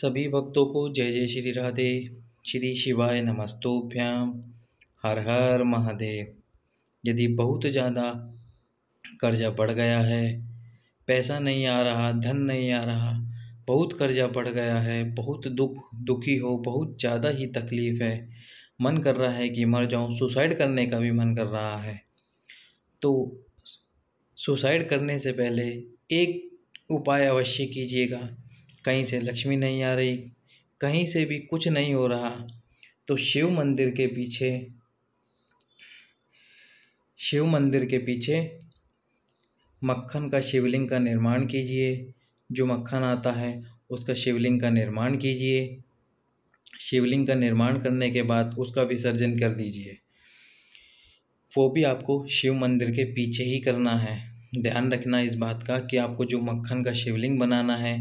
सभी भक्तों को जय जय श्री राधे श्री शिवाय नमस्तोभ्याम हर हर महादेव यदि बहुत ज़्यादा कर्जा बढ़ गया है पैसा नहीं आ रहा धन नहीं आ रहा बहुत कर्जा बढ़ गया है बहुत दुख दुखी हो बहुत ज़्यादा ही तकलीफ़ है मन कर रहा है कि मर जाऊँ सुसाइड करने का भी मन कर रहा है तो सुसाइड करने से पहले एक उपाय अवश्य कीजिएगा कहीं से लक्ष्मी नहीं आ रही कहीं से भी कुछ नहीं हो रहा तो शिव मंदिर के पीछे शिव मंदिर के पीछे मक्खन का शिवलिंग का निर्माण कीजिए जो मक्खन आता है उसका शिवलिंग का निर्माण कीजिए शिवलिंग का निर्माण करने के बाद उसका विसर्जन कर दीजिए वो भी आपको शिव मंदिर के पीछे ही करना है ध्यान रखना इस बात का कि आपको जो मक्खन का शिवलिंग बनाना है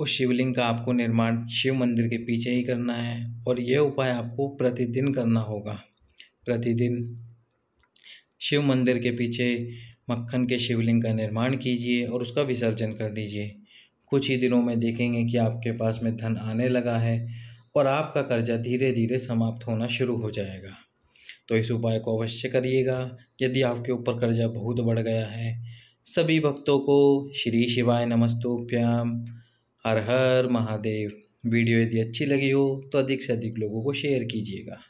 उस शिवलिंग का आपको निर्माण शिव मंदिर के पीछे ही करना है और यह उपाय आपको प्रतिदिन करना होगा प्रतिदिन शिव मंदिर के पीछे मक्खन के शिवलिंग का निर्माण कीजिए और उसका विसर्जन कर दीजिए कुछ ही दिनों में देखेंगे कि आपके पास में धन आने लगा है और आपका कर्जा धीरे धीरे समाप्त होना शुरू हो जाएगा तो इस उपाय को अवश्य करिएगा यदि आपके ऊपर कर्जा बहुत बढ़ गया है सभी भक्तों को श्री शिवाय नमस्तोभ्याम हर हर महादेव वीडियो यदि अच्छी लगी हो तो अधिक से अधिक लोगों को शेयर कीजिएगा